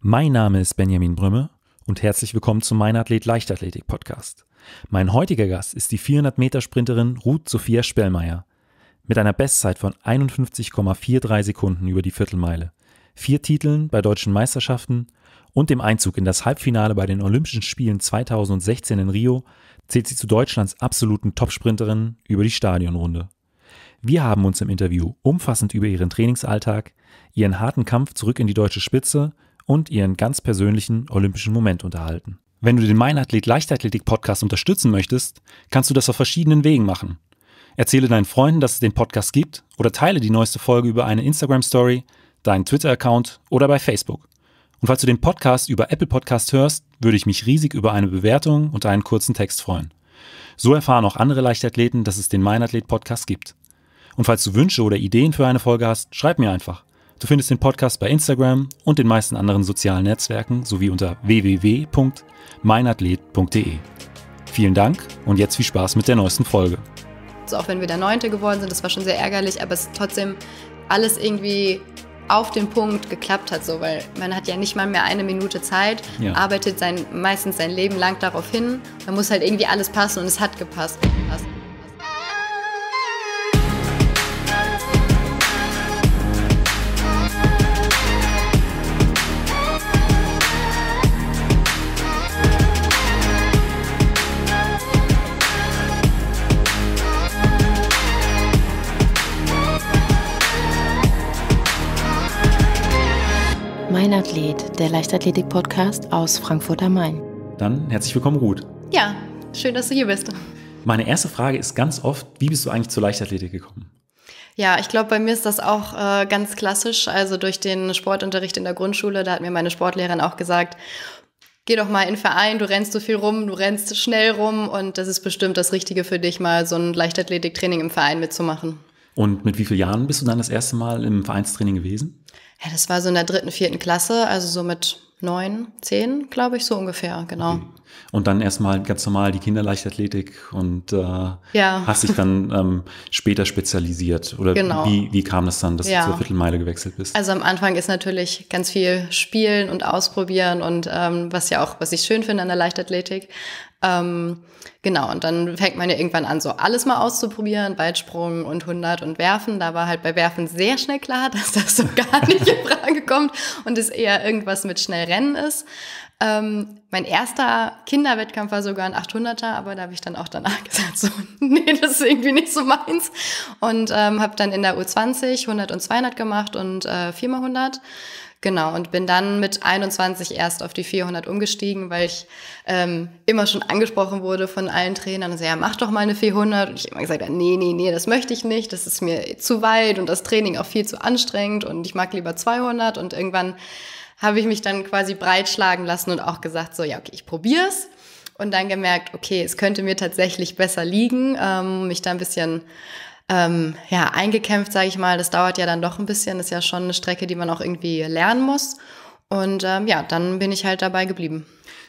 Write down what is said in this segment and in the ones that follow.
Mein Name ist Benjamin Brümme und herzlich willkommen zum Mein Athlet Leichtathletik Podcast. Mein heutiger Gast ist die 400-Meter-Sprinterin Ruth Sophia Spellmeier mit einer Bestzeit von 51,43 Sekunden über die Viertelmeile, vier Titeln bei deutschen Meisterschaften und dem Einzug in das Halbfinale bei den Olympischen Spielen 2016 in Rio zählt sie zu Deutschlands absoluten Topsprinterinnen über die Stadionrunde. Wir haben uns im Interview umfassend über ihren Trainingsalltag, ihren harten Kampf zurück in die deutsche Spitze und ihren ganz persönlichen olympischen Moment unterhalten. Wenn du den Mein Athlet Leichtathletik Podcast unterstützen möchtest, kannst du das auf verschiedenen Wegen machen. Erzähle deinen Freunden, dass es den Podcast gibt oder teile die neueste Folge über eine Instagram Story, deinen Twitter-Account oder bei Facebook. Und falls du den Podcast über Apple Podcast hörst, würde ich mich riesig über eine Bewertung und einen kurzen Text freuen. So erfahren auch andere Leichtathleten, dass es den Mein Athlet Podcast gibt. Und falls du Wünsche oder Ideen für eine Folge hast, schreib mir einfach. Du findest den Podcast bei Instagram und den meisten anderen sozialen Netzwerken sowie unter www.meinathlet.de. Vielen Dank und jetzt viel Spaß mit der neuesten Folge. Also auch wenn wir der Neunte geworden sind, das war schon sehr ärgerlich, aber es trotzdem alles irgendwie auf den Punkt geklappt hat, so, weil man hat ja nicht mal mehr eine Minute Zeit, ja. arbeitet sein, meistens sein Leben lang darauf hin, man muss halt irgendwie alles passen und es hat gepasst. gepasst. Mein Athlet, der Leichtathletik-Podcast aus Frankfurt am Main. Dann herzlich willkommen, Ruth. Ja, schön, dass du hier bist. Meine erste Frage ist ganz oft, wie bist du eigentlich zur Leichtathletik gekommen? Ja, ich glaube, bei mir ist das auch äh, ganz klassisch. Also durch den Sportunterricht in der Grundschule, da hat mir meine Sportlehrerin auch gesagt, geh doch mal in den Verein, du rennst so viel rum, du rennst schnell rum und das ist bestimmt das Richtige für dich, mal so ein Leichtathletiktraining im Verein mitzumachen. Und mit wie vielen Jahren bist du dann das erste Mal im Vereinstraining gewesen? ja, das war so in der dritten, vierten Klasse, also so mit neun, zehn, glaube ich, so ungefähr, genau. Okay. Mhm. Und dann erstmal ganz normal die Kinderleichtathletik und äh, ja. hast dich dann ähm, später spezialisiert. Oder genau. wie, wie kam das dann, dass ja. du zur Viertelmeile gewechselt bist? Also am Anfang ist natürlich ganz viel Spielen und Ausprobieren und ähm, was ja auch, was ich schön finde an der Leichtathletik. Ähm, genau, und dann fängt man ja irgendwann an, so alles mal auszuprobieren, Weitsprung und 100 und Werfen. Da war halt bei Werfen sehr schnell klar, dass das so gar nicht in Frage kommt und es eher irgendwas mit schnell Rennen ist. Ähm, mein erster Kinderwettkampf war sogar ein 800er, aber da habe ich dann auch danach gesagt, so, nee, das ist irgendwie nicht so meins. Und ähm, habe dann in der U20 100 und 200 gemacht und äh, 4x100. Genau, und bin dann mit 21 erst auf die 400 umgestiegen, weil ich ähm, immer schon angesprochen wurde von allen Trainern. Also, ja, mach doch mal eine 400. Und ich immer gesagt, habe, nee, nee, nee, das möchte ich nicht. Das ist mir zu weit und das Training auch viel zu anstrengend und ich mag lieber 200. Und irgendwann habe ich mich dann quasi breitschlagen lassen und auch gesagt, so, ja, okay, ich probiere es. und dann gemerkt, okay, es könnte mir tatsächlich besser liegen, ähm, mich da ein bisschen ähm, ja, eingekämpft, sage ich mal. Das dauert ja dann doch ein bisschen, das ist ja schon eine Strecke, die man auch irgendwie lernen muss. Und ähm, ja, dann bin ich halt dabei geblieben.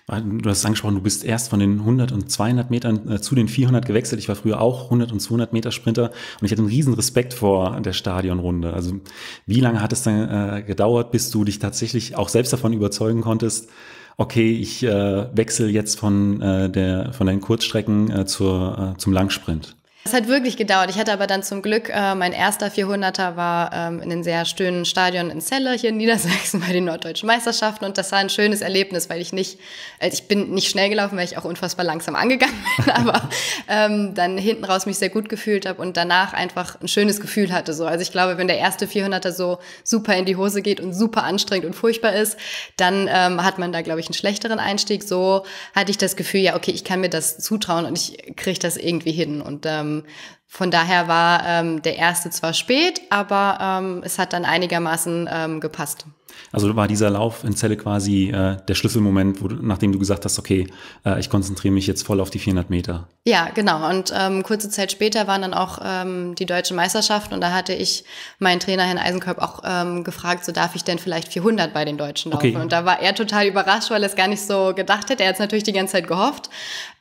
Du hast es angesprochen, du bist erst von den 100 und 200 Metern äh, zu den 400 gewechselt. Ich war früher auch 100 und 200 Meter Sprinter und ich hatte einen riesen Respekt vor der Stadionrunde. Also wie lange hat es dann äh, gedauert, bis du dich tatsächlich auch selbst davon überzeugen konntest, okay, ich äh, wechsle jetzt von, äh, der, von den Kurzstrecken äh, zur, äh, zum Langsprint? Es hat wirklich gedauert. Ich hatte aber dann zum Glück, äh, mein erster 400er war ähm, in einem sehr schönen Stadion in Celle hier in Niedersachsen bei den Norddeutschen Meisterschaften und das war ein schönes Erlebnis, weil ich nicht, also ich bin nicht schnell gelaufen, weil ich auch unfassbar langsam angegangen bin, aber ähm, dann hinten raus mich sehr gut gefühlt habe und danach einfach ein schönes Gefühl hatte. So. Also ich glaube, wenn der erste 400er so super in die Hose geht und super anstrengend und furchtbar ist, dann ähm, hat man da, glaube ich, einen schlechteren Einstieg. So hatte ich das Gefühl, ja, okay, ich kann mir das zutrauen und ich kriege das irgendwie hin und ähm, ähm, von daher war ähm, der erste zwar spät, aber ähm, es hat dann einigermaßen ähm, gepasst. Also war dieser Lauf in Zelle quasi äh, der Schlüsselmoment, wo, nachdem du gesagt hast, okay, äh, ich konzentriere mich jetzt voll auf die 400 Meter. Ja, genau. Und ähm, kurze Zeit später waren dann auch ähm, die deutschen Meisterschaften und da hatte ich meinen Trainer Herrn Eisenkörb auch ähm, gefragt, so darf ich denn vielleicht 400 bei den Deutschen laufen? Okay. Und da war er total überrascht, weil er es gar nicht so gedacht hätte. Er hat es natürlich die ganze Zeit gehofft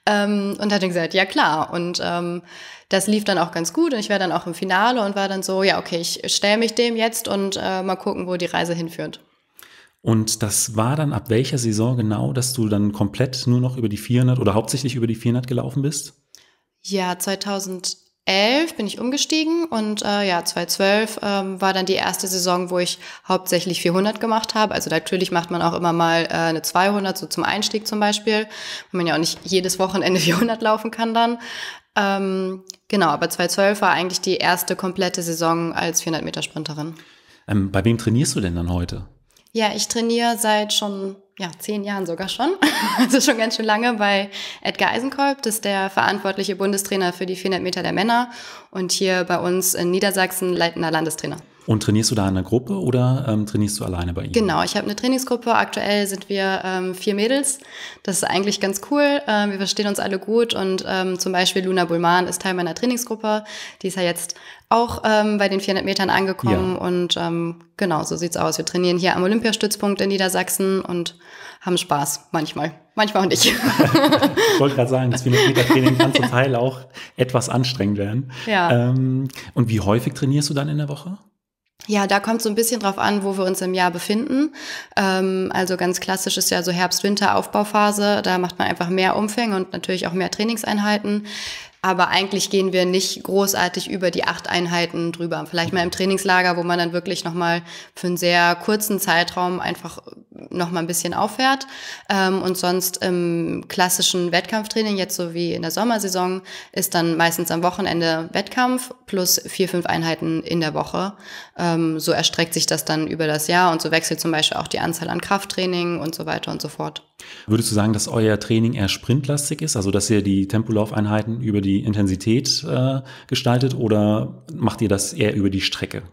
ähm, und hat dann gesagt, ja klar. Und ähm, das lief dann auch ganz gut und ich war dann auch im Finale und war dann so, ja, okay, ich stelle mich dem jetzt und äh, mal gucken, wo die Reise hinführt. Und das war dann ab welcher Saison genau, dass du dann komplett nur noch über die 400 oder hauptsächlich über die 400 gelaufen bist? Ja, 2011 bin ich umgestiegen und äh, ja, 2012 ähm, war dann die erste Saison, wo ich hauptsächlich 400 gemacht habe. Also natürlich macht man auch immer mal äh, eine 200, so zum Einstieg zum Beispiel, wenn man ja auch nicht jedes Wochenende 400 laufen kann dann. Ähm, genau, aber 2012 war eigentlich die erste komplette Saison als 400-Meter-Sprinterin. Ähm, bei wem trainierst du denn dann heute? Ja, ich trainiere seit schon ja, zehn Jahren sogar schon, also schon ganz schön lange bei Edgar Eisenkolb. Das ist der verantwortliche Bundestrainer für die 400 Meter der Männer und hier bei uns in Niedersachsen leitender Landestrainer. Und trainierst du da in einer Gruppe oder ähm, trainierst du alleine bei ihm? Genau, ich habe eine Trainingsgruppe. Aktuell sind wir ähm, vier Mädels. Das ist eigentlich ganz cool. Ähm, wir verstehen uns alle gut und ähm, zum Beispiel Luna Bulman ist Teil meiner Trainingsgruppe. Die ist ja jetzt auch ähm, bei den 400 Metern angekommen ja. und ähm, genau, so sieht's aus. Wir trainieren hier am Olympiastützpunkt in Niedersachsen und haben Spaß manchmal. Manchmal auch nicht. ich wollte gerade sagen, das 400-Meter-Training kann zum Teil auch etwas anstrengend werden. Ja. Ähm, und wie häufig trainierst du dann in der Woche? ja, da kommt so ein bisschen drauf an, wo wir uns im Jahr befinden. Ähm, also ganz klassisch ist ja so Herbst-Winter-Aufbauphase. Da macht man einfach mehr Umfänge und natürlich auch mehr Trainingseinheiten. Aber eigentlich gehen wir nicht großartig über die acht Einheiten drüber. Vielleicht mal im Trainingslager, wo man dann wirklich nochmal für einen sehr kurzen Zeitraum einfach noch mal ein bisschen auffährt. Ähm, und sonst im klassischen Wettkampftraining, jetzt so wie in der Sommersaison, ist dann meistens am Wochenende Wettkampf plus vier, fünf Einheiten in der Woche. Ähm, so erstreckt sich das dann über das Jahr und so wechselt zum Beispiel auch die Anzahl an Krafttraining und so weiter und so fort. Würdest du sagen, dass euer Training eher sprintlastig ist, also dass ihr die Tempolaufeinheiten über die Intensität äh, gestaltet oder macht ihr das eher über die Strecke?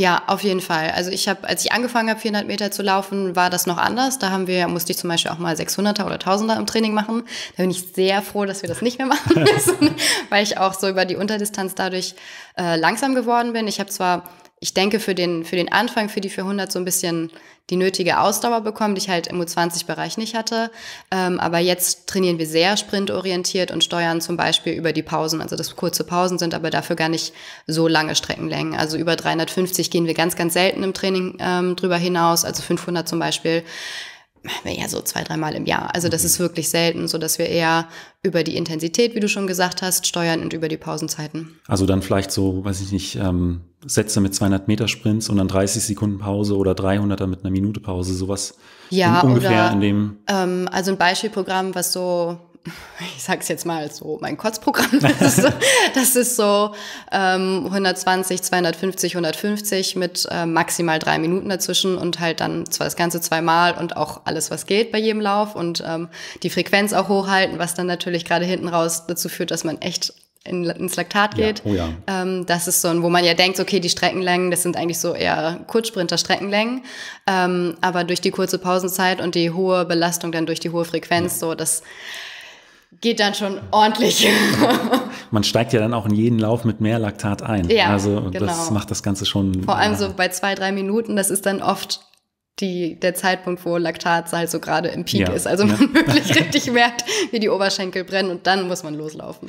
Ja, auf jeden Fall. Also ich habe, als ich angefangen habe, 400 Meter zu laufen, war das noch anders. Da haben wir, musste ich zum Beispiel auch mal 600er oder 1000er im Training machen. Da bin ich sehr froh, dass wir das nicht mehr machen müssen, weil ich auch so über die Unterdistanz dadurch äh, langsam geworden bin. Ich habe zwar, ich denke, für den, für den Anfang, für die 400 so ein bisschen die nötige Ausdauer bekommen, die ich halt im U20-Bereich nicht hatte. Ähm, aber jetzt trainieren wir sehr sprintorientiert und steuern zum Beispiel über die Pausen, also dass kurze Pausen sind, aber dafür gar nicht so lange Streckenlängen. Also über 350 gehen wir ganz, ganz selten im Training ähm, drüber hinaus, also 500 zum Beispiel ja so zwei, dreimal im Jahr. Also das ist wirklich selten, so dass wir eher über die Intensität, wie du schon gesagt hast, steuern und über die Pausenzeiten. Also dann vielleicht so, weiß ich nicht, ähm, Sätze mit 200 Meter Sprints und dann 30 Sekunden Pause oder 300er mit einer Minute Pause, sowas. Ja, in, ungefähr oder, in dem. Ähm, also ein Beispielprogramm, was so ich sag's jetzt mal so, mein Kotzprogramm. Das ist so, das ist so ähm, 120, 250, 150 mit äh, maximal drei Minuten dazwischen und halt dann zwar das Ganze zweimal und auch alles, was geht bei jedem Lauf und ähm, die Frequenz auch hochhalten, was dann natürlich gerade hinten raus dazu führt, dass man echt ins Laktat geht. Ja, oh ja. Ähm, das ist so ein, wo man ja denkt, okay, die Streckenlängen, das sind eigentlich so eher Kurzsprinter-Streckenlängen. Ähm, aber durch die kurze Pausenzeit und die hohe Belastung dann durch die hohe Frequenz, ja. so das geht dann schon ordentlich. Man steigt ja dann auch in jeden Lauf mit mehr Laktat ein. Ja, also genau. das macht das Ganze schon. Vor allem ja. so bei zwei, drei Minuten, das ist dann oft die, der Zeitpunkt, wo Laktat halt so gerade im Peak ja, ist. Also man ja. wirklich richtig merkt, wie die Oberschenkel brennen und dann muss man loslaufen.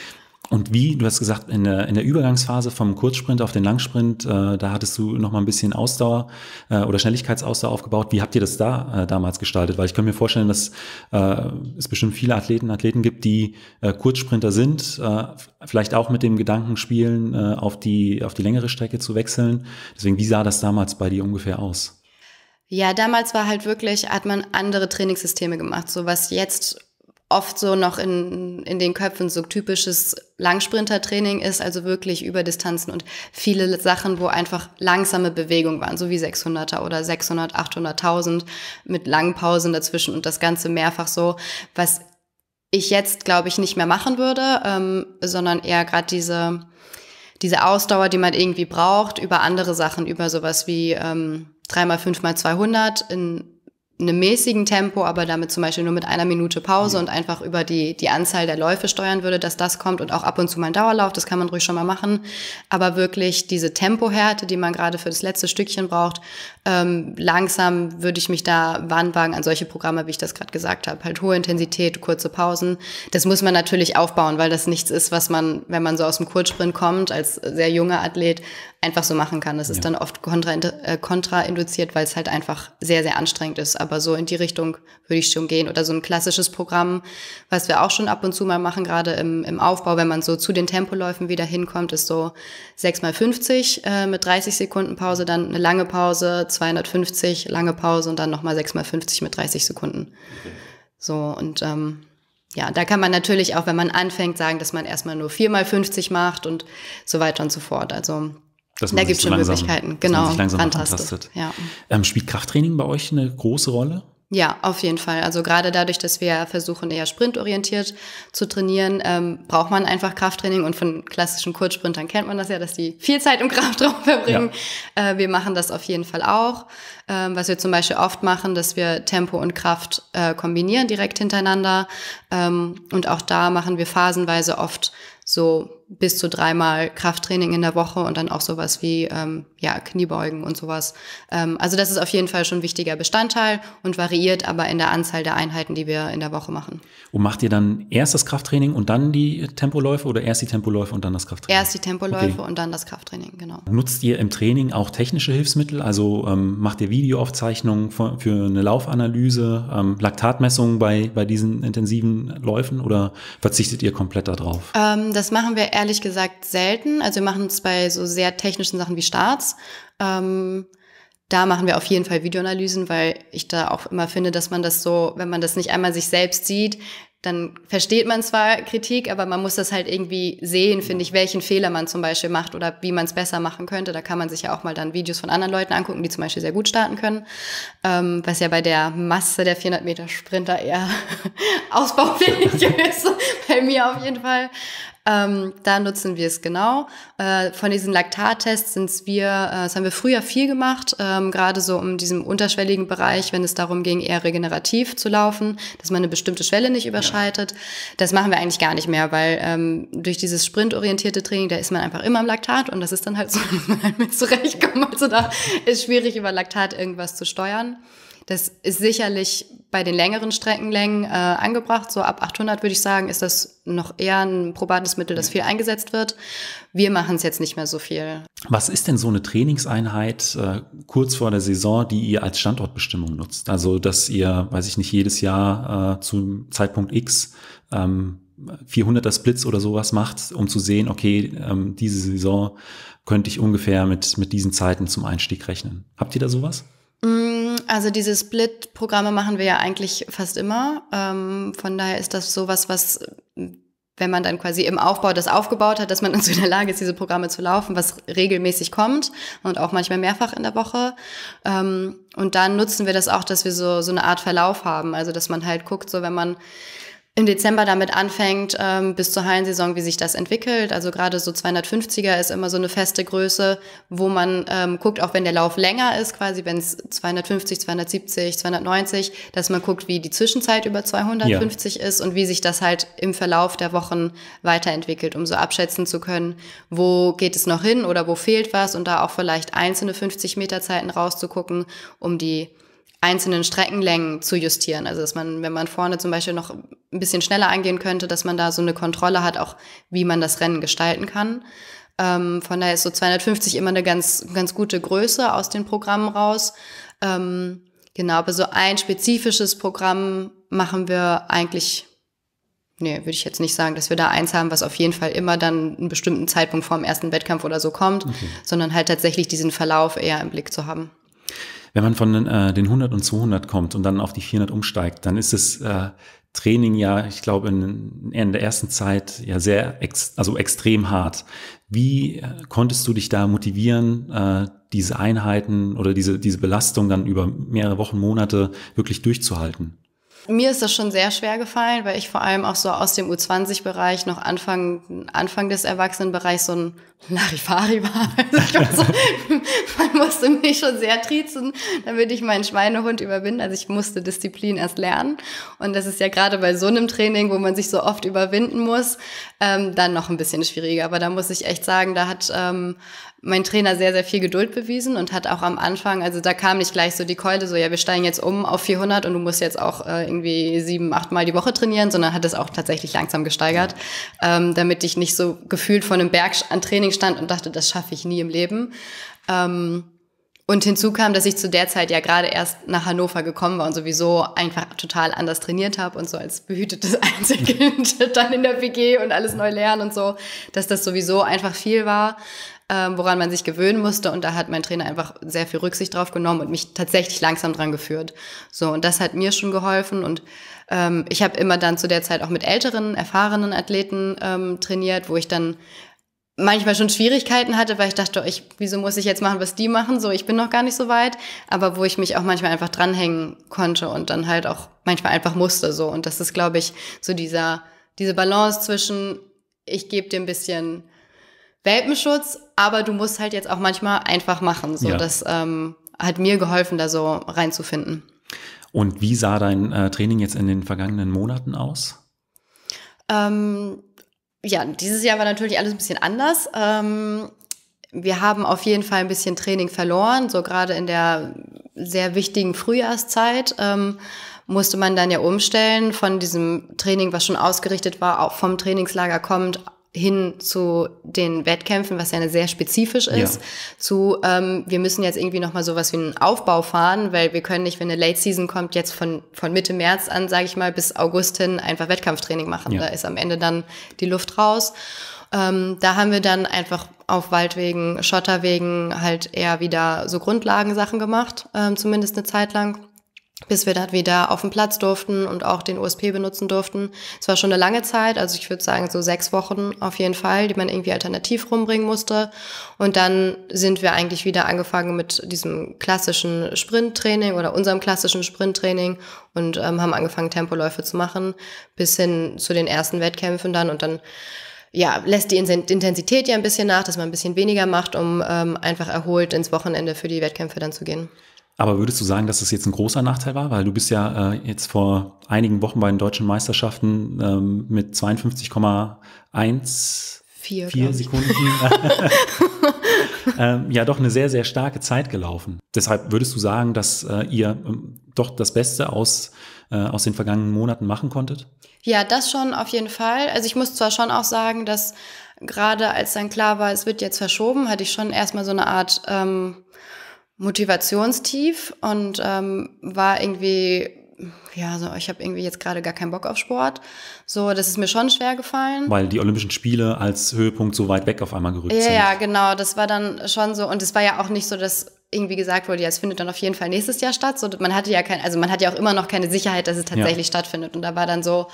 Und wie, du hast gesagt, in der, in der Übergangsphase vom Kurzsprint auf den Langsprint, äh, da hattest du noch mal ein bisschen Ausdauer äh, oder Schnelligkeitsausdauer aufgebaut. Wie habt ihr das da äh, damals gestaltet? Weil ich kann mir vorstellen, dass äh, es bestimmt viele Athleten, Athleten gibt, die äh, Kurzsprinter sind, äh, vielleicht auch mit dem Gedanken spielen, äh, auf, die, auf die längere Strecke zu wechseln. Deswegen, wie sah das damals bei dir ungefähr aus? Ja, damals war halt wirklich, hat man andere Trainingssysteme gemacht. So was jetzt oft so noch in, in den Köpfen so typisches Langsprintertraining ist, also wirklich über Distanzen und viele Sachen, wo einfach langsame Bewegungen waren, so wie 600er oder 600, 800.000 mit langen Pausen dazwischen und das Ganze mehrfach so, was ich jetzt, glaube ich, nicht mehr machen würde, ähm, sondern eher gerade diese, diese Ausdauer, die man irgendwie braucht, über andere Sachen, über sowas wie ähm, 3x5x200 in einem mäßigen Tempo, aber damit zum Beispiel nur mit einer Minute Pause mhm. und einfach über die, die Anzahl der Läufe steuern würde, dass das kommt und auch ab und zu mal ein Dauerlauf, das kann man ruhig schon mal machen. Aber wirklich diese Tempohärte, die man gerade für das letzte Stückchen braucht, ähm, langsam würde ich mich da wandwagen an solche Programme, wie ich das gerade gesagt habe. Halt hohe Intensität, kurze Pausen. Das muss man natürlich aufbauen, weil das nichts ist, was man, wenn man so aus dem Kurzsprint kommt, als sehr junger Athlet, einfach so machen kann. Das ja. ist dann oft äh, kontrainduziert, kontra weil es halt einfach sehr, sehr anstrengend ist. Aber so in die Richtung würde ich schon gehen. Oder so ein klassisches Programm, was wir auch schon ab und zu mal machen, gerade im, im Aufbau, wenn man so zu den Tempoläufen wieder hinkommt, ist so 6 mal 50 äh, mit 30 Sekunden Pause, dann eine lange Pause, 250, lange Pause und dann nochmal 6 mal 50 mit 30 Sekunden. Okay. So und ähm, ja, da kann man natürlich auch, wenn man anfängt, sagen, dass man erstmal nur 4 mal 50 macht und so weiter und so fort. Also dass man da gibt es schon langsam, Möglichkeiten, genau. Sich langsam antastet. Ja. Ähm, spielt Krafttraining bei euch eine große Rolle? Ja, auf jeden Fall. Also gerade dadurch, dass wir versuchen, eher sprintorientiert zu trainieren, ähm, braucht man einfach Krafttraining. Und von klassischen Kurzsprintern kennt man das ja, dass die viel Zeit im Kraftraum verbringen. Ja. Äh, wir machen das auf jeden Fall auch. Ähm, was wir zum Beispiel oft machen, dass wir Tempo und Kraft äh, kombinieren direkt hintereinander. Ähm, und auch da machen wir phasenweise oft so bis zu dreimal Krafttraining in der Woche und dann auch sowas wie ähm, ja, Kniebeugen und sowas. Ähm, also das ist auf jeden Fall schon ein wichtiger Bestandteil und variiert aber in der Anzahl der Einheiten, die wir in der Woche machen. Und macht ihr dann erst das Krafttraining und dann die Tempoläufe oder erst die Tempoläufe und dann das Krafttraining? Erst die Tempoläufe okay. und dann das Krafttraining, genau. Nutzt ihr im Training auch technische Hilfsmittel? Also ähm, macht ihr Videoaufzeichnungen für, für eine Laufanalyse, ähm, Laktatmessungen bei, bei diesen intensiven Läufen oder verzichtet ihr komplett darauf? Ähm, das machen wir erst ehrlich gesagt selten. Also wir machen es bei so sehr technischen Sachen wie Starts. Ähm, da machen wir auf jeden Fall Videoanalysen, weil ich da auch immer finde, dass man das so, wenn man das nicht einmal sich selbst sieht, dann versteht man zwar Kritik, aber man muss das halt irgendwie sehen, finde ich, welchen Fehler man zum Beispiel macht oder wie man es besser machen könnte. Da kann man sich ja auch mal dann Videos von anderen Leuten angucken, die zum Beispiel sehr gut starten können, ähm, was ja bei der Masse der 400 Meter Sprinter eher ausbaufähig ist, bei mir auf jeden Fall. Ähm, da nutzen wir es genau. Äh, von diesen Laktattests sind wir, äh, das haben wir früher viel gemacht, ähm, gerade so um diesem unterschwelligen Bereich, wenn es darum ging, eher regenerativ zu laufen, dass man eine bestimmte Schwelle nicht überschreitet. Ja. Das machen wir eigentlich gar nicht mehr, weil ähm, durch dieses sprintorientierte Training, da ist man einfach immer im Laktat und das ist dann halt so, wenn man halt zurechtkommt. Also da ist schwierig, über Laktat irgendwas zu steuern. Das ist sicherlich bei den längeren Streckenlängen äh, angebracht. So ab 800 würde ich sagen, ist das noch eher ein probates Mittel, das viel eingesetzt wird. Wir machen es jetzt nicht mehr so viel. Was ist denn so eine Trainingseinheit äh, kurz vor der Saison, die ihr als Standortbestimmung nutzt? Also, dass ihr, weiß ich nicht, jedes Jahr äh, zum Zeitpunkt X ähm, 400er Splits oder sowas macht, um zu sehen, okay, ähm, diese Saison könnte ich ungefähr mit, mit diesen Zeiten zum Einstieg rechnen. Habt ihr da sowas? Mm also diese Split-Programme machen wir ja eigentlich fast immer. Ähm, von daher ist das sowas, was wenn man dann quasi im Aufbau das aufgebaut hat, dass man dann so in der Lage ist, diese Programme zu laufen, was regelmäßig kommt und auch manchmal mehrfach in der Woche. Ähm, und dann nutzen wir das auch, dass wir so, so eine Art Verlauf haben. Also dass man halt guckt, so wenn man im Dezember damit anfängt, ähm, bis zur Hallensaison, wie sich das entwickelt. Also gerade so 250er ist immer so eine feste Größe, wo man ähm, guckt, auch wenn der Lauf länger ist, quasi wenn es 250, 270, 290, dass man guckt, wie die Zwischenzeit über 250 ja. ist und wie sich das halt im Verlauf der Wochen weiterentwickelt, um so abschätzen zu können, wo geht es noch hin oder wo fehlt was und da auch vielleicht einzelne 50 Meter Zeiten rauszugucken, um die einzelnen Streckenlängen zu justieren. Also dass man, wenn man vorne zum Beispiel noch ein bisschen schneller angehen könnte, dass man da so eine Kontrolle hat, auch wie man das Rennen gestalten kann. Ähm, von daher ist so 250 immer eine ganz, ganz gute Größe aus den Programmen raus. Ähm, genau, aber so ein spezifisches Programm machen wir eigentlich, nee, würde ich jetzt nicht sagen, dass wir da eins haben, was auf jeden Fall immer dann einen bestimmten Zeitpunkt vor dem ersten Wettkampf oder so kommt, okay. sondern halt tatsächlich diesen Verlauf eher im Blick zu haben wenn man von äh, den 100 und 200 kommt und dann auf die 400 umsteigt, dann ist das äh, Training ja, ich glaube, in, in, der ersten Zeit ja sehr, ex, also extrem hart. Wie äh, konntest du dich da motivieren, äh, diese Einheiten oder diese, diese Belastung dann über mehrere Wochen, Monate wirklich durchzuhalten? Mir ist das schon sehr schwer gefallen, weil ich vor allem auch so aus dem U20-Bereich noch Anfang, Anfang des Erwachsenenbereichs so ein Larifari war. Also war so, man musste mich schon sehr triezen, damit ich meinen Schweinehund überwinde. Also ich musste Disziplin erst lernen. Und das ist ja gerade bei so einem Training, wo man sich so oft überwinden muss, ähm, dann noch ein bisschen schwieriger. Aber da muss ich echt sagen, da hat ähm, mein Trainer sehr, sehr viel Geduld bewiesen und hat auch am Anfang, also da kam nicht gleich so die Keule, so ja, wir steigen jetzt um auf 400 und du musst jetzt auch äh, irgendwie sieben, acht Mal die Woche trainieren, sondern hat es auch tatsächlich langsam gesteigert, ähm, damit ich nicht so gefühlt von einem Berg an Training stand und dachte, das schaffe ich nie im Leben. Ähm, und hinzu kam, dass ich zu der Zeit ja gerade erst nach Hannover gekommen war und sowieso einfach total anders trainiert habe und so als behütetes Einzelkind dann in der WG und alles neu lernen und so, dass das sowieso einfach viel war, ähm, woran man sich gewöhnen musste. Und da hat mein Trainer einfach sehr viel Rücksicht drauf genommen und mich tatsächlich langsam dran geführt. So, und das hat mir schon geholfen und ähm, ich habe immer dann zu der Zeit auch mit älteren, erfahrenen Athleten ähm, trainiert, wo ich dann manchmal schon Schwierigkeiten hatte, weil ich dachte, oh, ich, wieso muss ich jetzt machen, was die machen? So, ich bin noch gar nicht so weit. Aber wo ich mich auch manchmal einfach dranhängen konnte und dann halt auch manchmal einfach musste. So. Und das ist, glaube ich, so dieser, diese Balance zwischen, ich gebe dir ein bisschen Welpenschutz, aber du musst halt jetzt auch manchmal einfach machen. So, ja. das ähm, hat mir geholfen, da so reinzufinden. Und wie sah dein äh, Training jetzt in den vergangenen Monaten aus? Ähm, ja, dieses Jahr war natürlich alles ein bisschen anders. Ähm, wir haben auf jeden Fall ein bisschen Training verloren, so gerade in der sehr wichtigen Frühjahrszeit. Ähm, musste man dann ja umstellen von diesem Training, was schon ausgerichtet war, auch vom Trainingslager kommt, hin zu den Wettkämpfen, was ja eine sehr spezifisch ist, ja. zu ähm, wir müssen jetzt irgendwie nochmal sowas wie einen Aufbau fahren, weil wir können nicht, wenn eine Late Season kommt, jetzt von, von Mitte März an, sage ich mal, bis August hin einfach Wettkampftraining machen. Ja. Da ist am Ende dann die Luft raus. Ähm, da haben wir dann einfach auf Waldwegen, Schotterwegen halt eher wieder so Grundlagensachen gemacht, ähm, zumindest eine Zeit lang bis wir dann wieder auf den Platz durften und auch den USP benutzen durften. Es war schon eine lange Zeit, also ich würde sagen so sechs Wochen auf jeden Fall, die man irgendwie alternativ rumbringen musste. Und dann sind wir eigentlich wieder angefangen mit diesem klassischen Sprinttraining oder unserem klassischen Sprinttraining und ähm, haben angefangen Tempoläufe zu machen bis hin zu den ersten Wettkämpfen dann und dann ja, lässt die Intensität ja ein bisschen nach, dass man ein bisschen weniger macht, um ähm, einfach erholt ins Wochenende für die Wettkämpfe dann zu gehen. Aber würdest du sagen, dass das jetzt ein großer Nachteil war? Weil du bist ja äh, jetzt vor einigen Wochen bei den deutschen Meisterschaften ähm, mit 52,1 vier, vier Sekunden. ähm, ja, doch eine sehr, sehr starke Zeit gelaufen. Deshalb würdest du sagen, dass äh, ihr ähm, doch das Beste aus, äh, aus den vergangenen Monaten machen konntet? Ja, das schon auf jeden Fall. Also ich muss zwar schon auch sagen, dass gerade als dann klar war, es wird jetzt verschoben, hatte ich schon erstmal so eine Art... Ähm, Motivationstief und ähm, war irgendwie ja, so, ich habe irgendwie jetzt gerade gar keinen Bock auf Sport. So, das ist mir schon schwer gefallen. Weil die Olympischen Spiele als Höhepunkt so weit weg auf einmal gerückt ja, sind. Ja, genau, das war dann schon so. Und es war ja auch nicht so, dass irgendwie gesagt wurde, ja, es findet dann auf jeden Fall nächstes Jahr statt. So, man hatte ja kein, also man hat ja auch immer noch keine Sicherheit, dass es tatsächlich ja. stattfindet. Und da war dann so,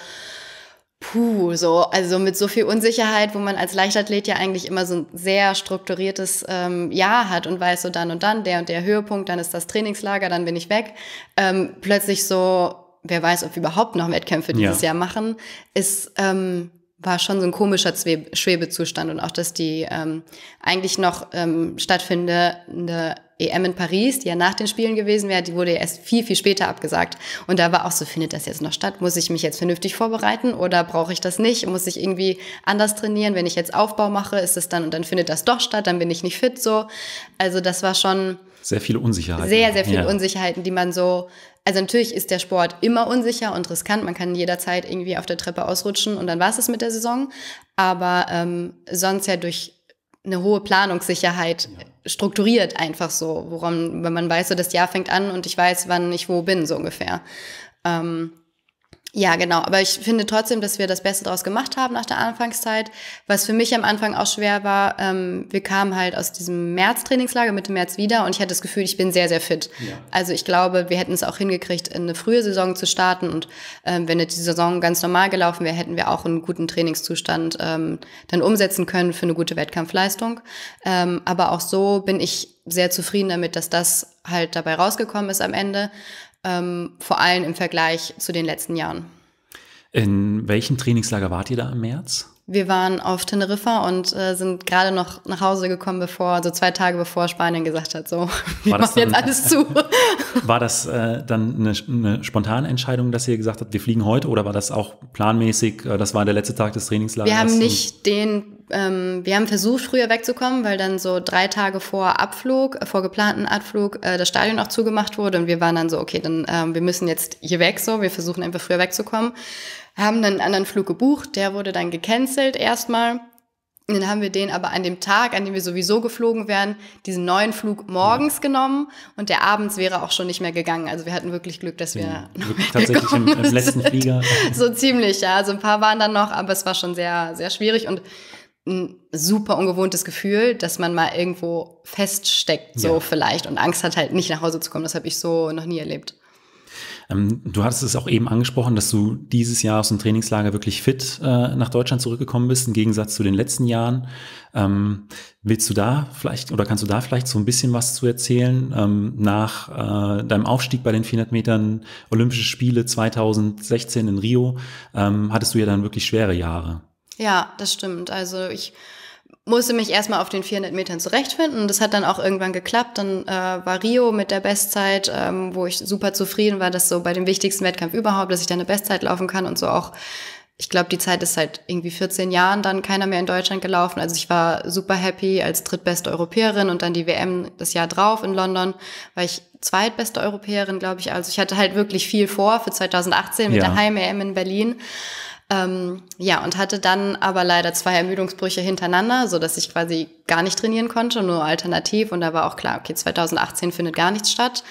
puh, so, also mit so viel Unsicherheit, wo man als Leichtathlet ja eigentlich immer so ein sehr strukturiertes ähm, Jahr hat und weiß so dann und dann, der und der Höhepunkt, dann ist das Trainingslager, dann bin ich weg. Ähm, plötzlich so, wer weiß, ob wir überhaupt noch Wettkämpfe dieses ja. Jahr machen, ist ähm, war schon so ein komischer Schwebezustand und auch, dass die ähm, eigentlich noch ähm, stattfindende EM in Paris, die ja nach den Spielen gewesen wäre, die wurde ja erst viel, viel später abgesagt. Und da war auch so, findet das jetzt noch statt? Muss ich mich jetzt vernünftig vorbereiten oder brauche ich das nicht? Muss ich irgendwie anders trainieren? Wenn ich jetzt Aufbau mache, ist es dann und dann findet das doch statt, dann bin ich nicht fit so. Also das war schon... Sehr viele Unsicherheiten. Sehr, sehr viele ja. Unsicherheiten, die man so also natürlich ist der Sport immer unsicher und riskant. Man kann jederzeit irgendwie auf der Treppe ausrutschen und dann war es es mit der Saison. Aber ähm, sonst ja durch eine hohe Planungssicherheit ja. strukturiert einfach so, worum, wenn man weiß, so das Jahr fängt an und ich weiß, wann ich wo bin, so ungefähr. Ähm, ja, genau. Aber ich finde trotzdem, dass wir das Beste daraus gemacht haben nach der Anfangszeit. Was für mich am Anfang auch schwer war, ähm, wir kamen halt aus diesem März-Trainingslager Mitte März wieder und ich hatte das Gefühl, ich bin sehr, sehr fit. Ja. Also ich glaube, wir hätten es auch hingekriegt, in eine frühe Saison zu starten und ähm, wenn die Saison ganz normal gelaufen wäre, hätten wir auch einen guten Trainingszustand ähm, dann umsetzen können für eine gute Wettkampfleistung. Ähm, aber auch so bin ich sehr zufrieden damit, dass das halt dabei rausgekommen ist am Ende ähm, vor allem im Vergleich zu den letzten Jahren. In welchem Trainingslager wart ihr da im März? Wir waren auf Teneriffa und äh, sind gerade noch nach Hause gekommen, bevor, so also zwei Tage bevor Spanien gesagt hat, so, wir machen jetzt alles zu. War das äh, dann eine, eine, spontane Entscheidung, dass ihr gesagt habt, wir fliegen heute oder war das auch planmäßig, äh, das war der letzte Tag des Trainingslagers? Wir haben nicht den ähm, wir haben versucht, früher wegzukommen, weil dann so drei Tage vor Abflug, äh, vor geplanten Abflug, äh, das Stadion auch zugemacht wurde und wir waren dann so, okay, dann ähm, wir müssen jetzt hier weg, so, wir versuchen einfach früher wegzukommen. Haben dann einen anderen Flug gebucht, der wurde dann gecancelt erstmal. dann haben wir den aber an dem Tag, an dem wir sowieso geflogen wären, diesen neuen Flug morgens ja. genommen und der abends wäre auch schon nicht mehr gegangen. Also wir hatten wirklich Glück, dass wir ja, noch tatsächlich im, im letzten Flieger. So ziemlich, ja. Also ein paar waren dann noch, aber es war schon sehr, sehr schwierig und ein super ungewohntes Gefühl, dass man mal irgendwo feststeckt, so ja. vielleicht, und Angst hat halt nicht nach Hause zu kommen. Das habe ich so noch nie erlebt. Ähm, du hattest es auch eben angesprochen, dass du dieses Jahr aus dem Trainingslager wirklich fit äh, nach Deutschland zurückgekommen bist, im Gegensatz zu den letzten Jahren. Ähm, willst du da vielleicht oder kannst du da vielleicht so ein bisschen was zu erzählen ähm, nach äh, deinem Aufstieg bei den 400 Metern Olympische Spiele 2016 in Rio? Ähm, hattest du ja dann wirklich schwere Jahre. Ja, das stimmt. Also ich musste mich erstmal auf den 400 Metern zurechtfinden. Und das hat dann auch irgendwann geklappt. Dann äh, war Rio mit der Bestzeit, ähm, wo ich super zufrieden war, dass so bei dem wichtigsten Wettkampf überhaupt, dass ich dann eine Bestzeit laufen kann und so auch. Ich glaube, die Zeit ist seit irgendwie 14 Jahren dann keiner mehr in Deutschland gelaufen. Also ich war super happy als drittbeste Europäerin und dann die WM das Jahr drauf in London, war ich zweitbeste Europäerin, glaube ich. Also ich hatte halt wirklich viel vor für 2018 mit ja. der heim wm in Berlin. Ähm, ja, und hatte dann aber leider zwei Ermüdungsbrüche hintereinander, so dass ich quasi gar nicht trainieren konnte, nur alternativ. Und da war auch klar, okay, 2018 findet gar nichts statt.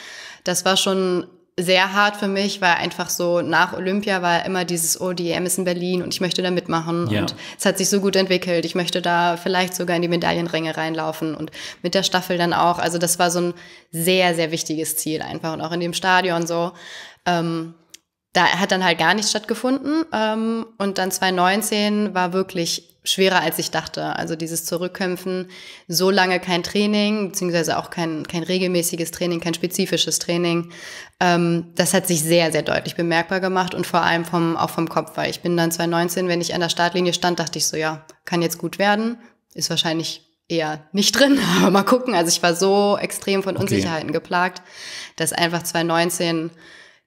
Das war schon sehr hart für mich, weil einfach so nach Olympia war immer dieses, oh, die EM ist in Berlin und ich möchte da mitmachen ja. und es hat sich so gut entwickelt. Ich möchte da vielleicht sogar in die Medaillenränge reinlaufen und mit der Staffel dann auch. Also das war so ein sehr, sehr wichtiges Ziel einfach und auch in dem Stadion so. Ähm, da hat dann halt gar nichts stattgefunden. Ähm, und dann 2019 war wirklich schwerer, als ich dachte. Also dieses Zurückkämpfen, so lange kein Training, beziehungsweise auch kein, kein regelmäßiges Training, kein spezifisches Training. Ähm, das hat sich sehr, sehr deutlich bemerkbar gemacht und vor allem vom, auch vom Kopf, weil ich bin dann 2019, wenn ich an der Startlinie stand, dachte ich so, ja, kann jetzt gut werden, ist wahrscheinlich eher nicht drin, aber mal gucken. Also ich war so extrem von Unsicherheiten geplagt, dass einfach 2019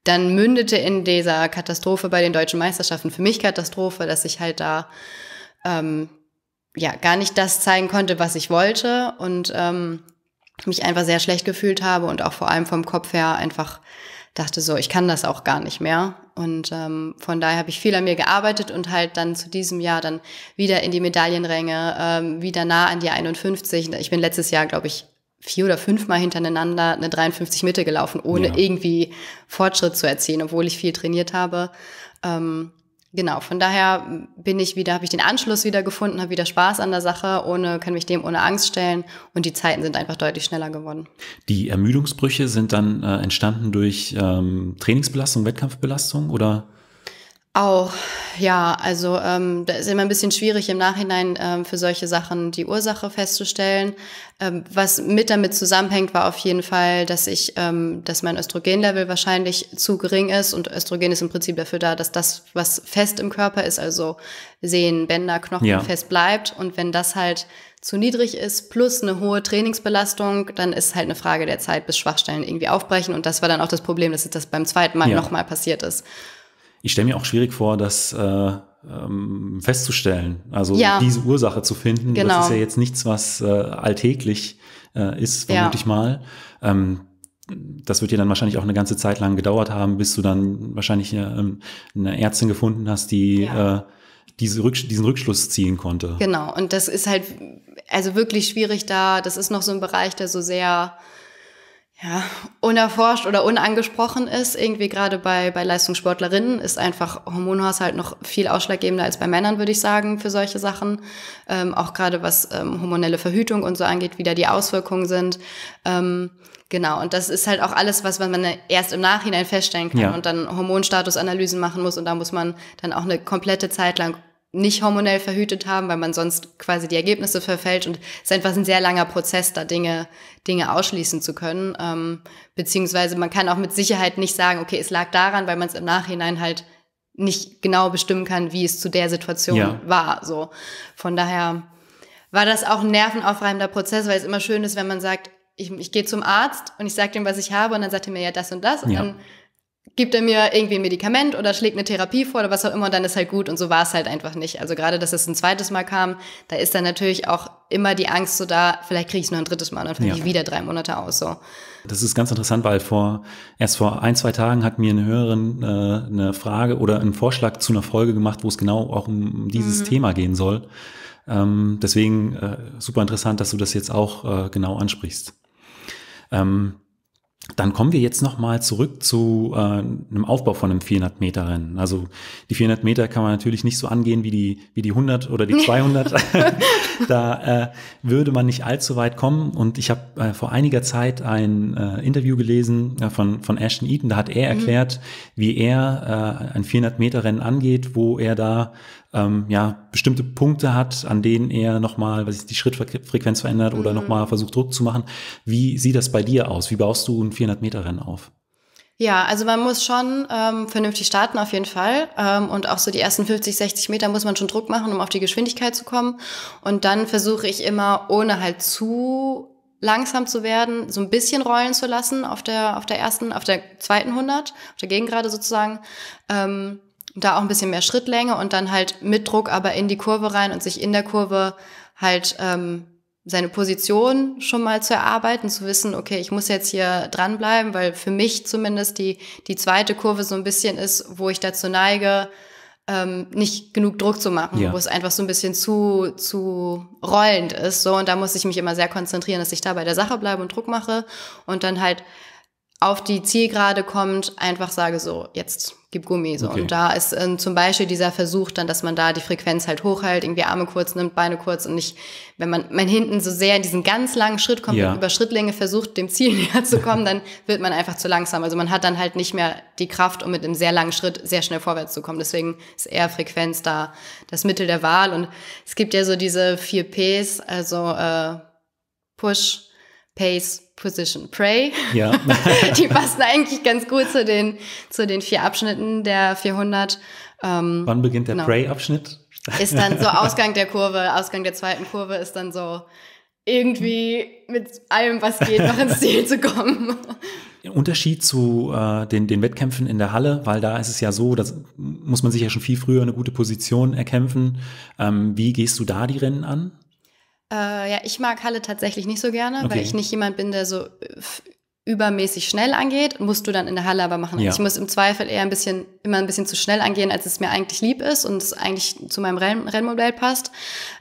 dann mündete in dieser Katastrophe bei den deutschen Meisterschaften für mich Katastrophe, dass ich halt da ähm, ja gar nicht das zeigen konnte, was ich wollte und ähm, mich einfach sehr schlecht gefühlt habe und auch vor allem vom Kopf her einfach dachte so, ich kann das auch gar nicht mehr. Und ähm, von daher habe ich viel an mir gearbeitet und halt dann zu diesem Jahr dann wieder in die Medaillenränge, ähm, wieder nah an die 51. Ich bin letztes Jahr, glaube ich, vier oder fünfmal hintereinander eine 53 Mitte gelaufen, ohne ja. irgendwie Fortschritt zu erzielen, obwohl ich viel trainiert habe. Ähm, genau, von daher bin ich wieder, habe ich den Anschluss wieder gefunden, habe wieder Spaß an der Sache, ohne, kann mich dem ohne Angst stellen und die Zeiten sind einfach deutlich schneller geworden. Die Ermüdungsbrüche sind dann äh, entstanden durch ähm, Trainingsbelastung, Wettkampfbelastung oder? Auch, ja, also ähm, da ist immer ein bisschen schwierig im Nachhinein ähm, für solche Sachen die Ursache festzustellen. Ähm, was mit damit zusammenhängt, war auf jeden Fall, dass ich, ähm, dass mein Östrogenlevel wahrscheinlich zu gering ist und Östrogen ist im Prinzip dafür da, dass das, was fest im Körper ist, also Sehen, Bänder, Knochen ja. fest bleibt und wenn das halt zu niedrig ist, plus eine hohe Trainingsbelastung, dann ist halt eine Frage der Zeit, bis Schwachstellen irgendwie aufbrechen. Und das war dann auch das Problem, dass das beim zweiten Mal ja. nochmal passiert ist ich stelle mir auch schwierig vor, dass äh, ähm, festzustellen. Also ja. diese Ursache zu finden, genau. das ist ja jetzt nichts, was äh, alltäglich äh, ist, vermute ja. ich mal. Ähm, das wird ja dann wahrscheinlich auch eine ganze Zeit lang gedauert haben, bis du dann wahrscheinlich äh, ähm, eine Ärztin gefunden hast, die ja. äh, diese Rücksch diesen Rückschluss ziehen konnte. Genau, und das ist halt also wirklich schwierig da. Das ist noch so ein Bereich, der so sehr ja, unerforscht oder unangesprochen ist, irgendwie gerade bei, bei Leistungssportlerinnen, ist einfach Hormonhaushalt noch viel ausschlaggebender als bei Männern, würde ich sagen, für solche Sachen. Ähm, auch gerade was ähm, hormonelle Verhütung und so angeht, wie da die Auswirkungen sind. Ähm, genau, und das ist halt auch alles, was man erst im Nachhinein feststellen kann ja. und dann Hormonstatusanalysen machen muss und da muss man dann auch eine komplette Zeit lang nicht hormonell verhütet haben, weil man sonst quasi die Ergebnisse verfällt und es ist einfach ein sehr langer Prozess, da Dinge, Dinge ausschließen zu können. Ähm, beziehungsweise man kann auch mit Sicherheit nicht sagen, okay, es lag daran, weil man es im Nachhinein halt nicht genau bestimmen kann, wie es zu der Situation ja. war. So. Von daher war das auch ein nervenaufreibender Prozess, weil es immer schön ist, wenn man sagt, ich, ich gehe zum Arzt und ich sage dem, was ich habe und dann sagt er mir ja das und das und ja. dann gibt er mir irgendwie ein Medikament oder schlägt eine Therapie vor oder was auch immer, und dann ist halt gut und so war es halt einfach nicht. Also gerade, dass es ein zweites Mal kam, da ist dann natürlich auch immer die Angst so da, vielleicht kriege ich es nur ein drittes Mal und dann fange ja. ich wieder drei Monate aus. So. Das ist ganz interessant, weil vor erst vor ein, zwei Tagen hat mir eine Hörerin äh, eine Frage oder einen Vorschlag zu einer Folge gemacht, wo es genau auch um dieses mhm. Thema gehen soll. Ähm, deswegen äh, super interessant, dass du das jetzt auch äh, genau ansprichst. Ähm, dann kommen wir jetzt nochmal zurück zu äh, einem Aufbau von einem 400 Meter Rennen. Also die 400 Meter kann man natürlich nicht so angehen wie die, wie die 100 oder die 200. da äh, würde man nicht allzu weit kommen. Und ich habe äh, vor einiger Zeit ein äh, Interview gelesen äh, von, von Ashton Eaton. Da hat er mhm. erklärt, mhm. wie er äh, ein 400 Meter Rennen angeht, wo er da ähm, ja, bestimmte Punkte hat, an denen er nochmal, was ist, die Schrittfrequenz verändert oder mhm. nochmal versucht Druck zu machen. Wie sieht das bei dir aus? Wie baust du ein 400-Meter-Rennen auf? Ja, also man muss schon ähm, vernünftig starten auf jeden Fall. Ähm, und auch so die ersten 50, 60 Meter muss man schon Druck machen, um auf die Geschwindigkeit zu kommen. Und dann versuche ich immer, ohne halt zu langsam zu werden, so ein bisschen rollen zu lassen auf der, auf der ersten, auf der zweiten 100, auf der Gegengrade sozusagen. Ähm, da auch ein bisschen mehr Schrittlänge und dann halt mit Druck aber in die Kurve rein und sich in der Kurve halt ähm, seine Position schon mal zu erarbeiten, zu wissen, okay, ich muss jetzt hier dranbleiben, weil für mich zumindest die, die zweite Kurve so ein bisschen ist, wo ich dazu neige, ähm, nicht genug Druck zu machen, ja. wo es einfach so ein bisschen zu, zu rollend ist. So, und da muss ich mich immer sehr konzentrieren, dass ich da bei der Sache bleibe und Druck mache und dann halt auf die Zielgerade kommt, einfach sage so, jetzt gibt Gummi so. Okay. Und da ist äh, zum Beispiel dieser Versuch dann, dass man da die Frequenz halt hochhält, irgendwie Arme kurz nimmt, Beine kurz und nicht, wenn man, man hinten so sehr in diesen ganz langen Schritt kommt ja. und über Schrittlänge versucht, dem Ziel näher zu kommen, dann wird man einfach zu langsam. Also man hat dann halt nicht mehr die Kraft, um mit einem sehr langen Schritt sehr schnell vorwärts zu kommen. Deswegen ist eher Frequenz da das Mittel der Wahl. Und es gibt ja so diese vier Ps, also äh, Push, Pace, Position, Pray. Ja. die passen eigentlich ganz gut zu den, zu den vier Abschnitten der 400. Ähm, Wann beginnt der genau. Pray-Abschnitt? Ist dann so Ausgang der Kurve, Ausgang der zweiten Kurve ist dann so irgendwie mit allem, was geht, noch ins Ziel zu kommen. Unterschied zu äh, den, den Wettkämpfen in der Halle, weil da ist es ja so, da muss man sich ja schon viel früher eine gute Position erkämpfen. Ähm, wie gehst du da die Rennen an? Äh, ja, ich mag Halle tatsächlich nicht so gerne, okay. weil ich nicht jemand bin, der so äh, übermäßig schnell angeht, musst du dann in der Halle aber machen. Ja. Ich muss im Zweifel eher ein bisschen, immer ein bisschen zu schnell angehen, als es mir eigentlich lieb ist und es eigentlich zu meinem Renn Rennmodell passt,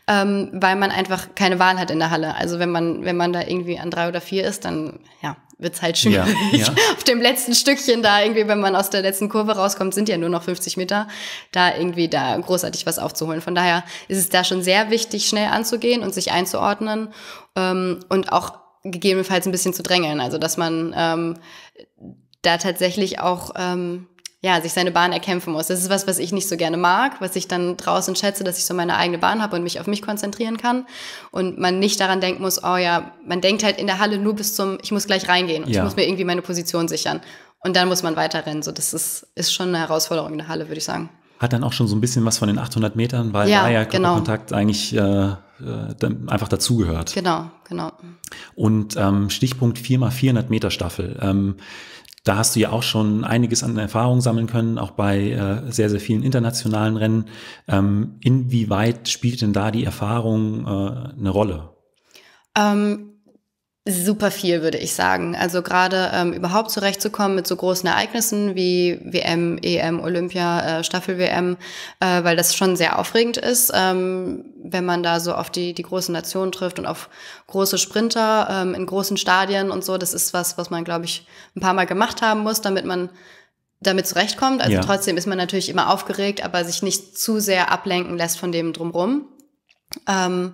ähm, weil man einfach keine Wahl hat in der Halle. Also wenn man, wenn man da irgendwie an drei oder vier ist, dann ja, wird's halt schwierig. Ja, ja. Auf dem letzten Stückchen da irgendwie, wenn man aus der letzten Kurve rauskommt, sind ja nur noch 50 Meter, da irgendwie da großartig was aufzuholen. Von daher ist es da schon sehr wichtig, schnell anzugehen und sich einzuordnen ähm, und auch gegebenenfalls ein bisschen zu drängeln. Also dass man ähm, da tatsächlich auch ähm, ja, sich seine Bahn erkämpfen muss. Das ist was, was ich nicht so gerne mag, was ich dann draußen schätze, dass ich so meine eigene Bahn habe und mich auf mich konzentrieren kann und man nicht daran denken muss, oh ja, man denkt halt in der Halle nur bis zum, ich muss gleich reingehen und ja. ich muss mir irgendwie meine Position sichern und dann muss man weiterrennen. So, das ist, ist schon eine Herausforderung in der Halle, würde ich sagen. Hat dann auch schon so ein bisschen was von den 800 Metern, weil ja, ja genau. Kontakt eigentlich äh, äh einfach dazugehört. Genau, genau. Und ähm, Stichpunkt 4x400 Meter Staffel. Ähm, da hast du ja auch schon einiges an Erfahrung sammeln können, auch bei äh, sehr, sehr vielen internationalen Rennen. Ähm, inwieweit spielt denn da die Erfahrung äh, eine Rolle? Ähm, Super viel, würde ich sagen. Also gerade ähm, überhaupt zurechtzukommen mit so großen Ereignissen wie WM, EM, Olympia, äh, Staffel-WM, äh, weil das schon sehr aufregend ist, ähm, wenn man da so auf die, die großen Nationen trifft und auf große Sprinter ähm, in großen Stadien und so. Das ist was, was man, glaube ich, ein paar Mal gemacht haben muss, damit man damit zurechtkommt. Also ja. trotzdem ist man natürlich immer aufgeregt, aber sich nicht zu sehr ablenken lässt von dem drumrum. Ähm,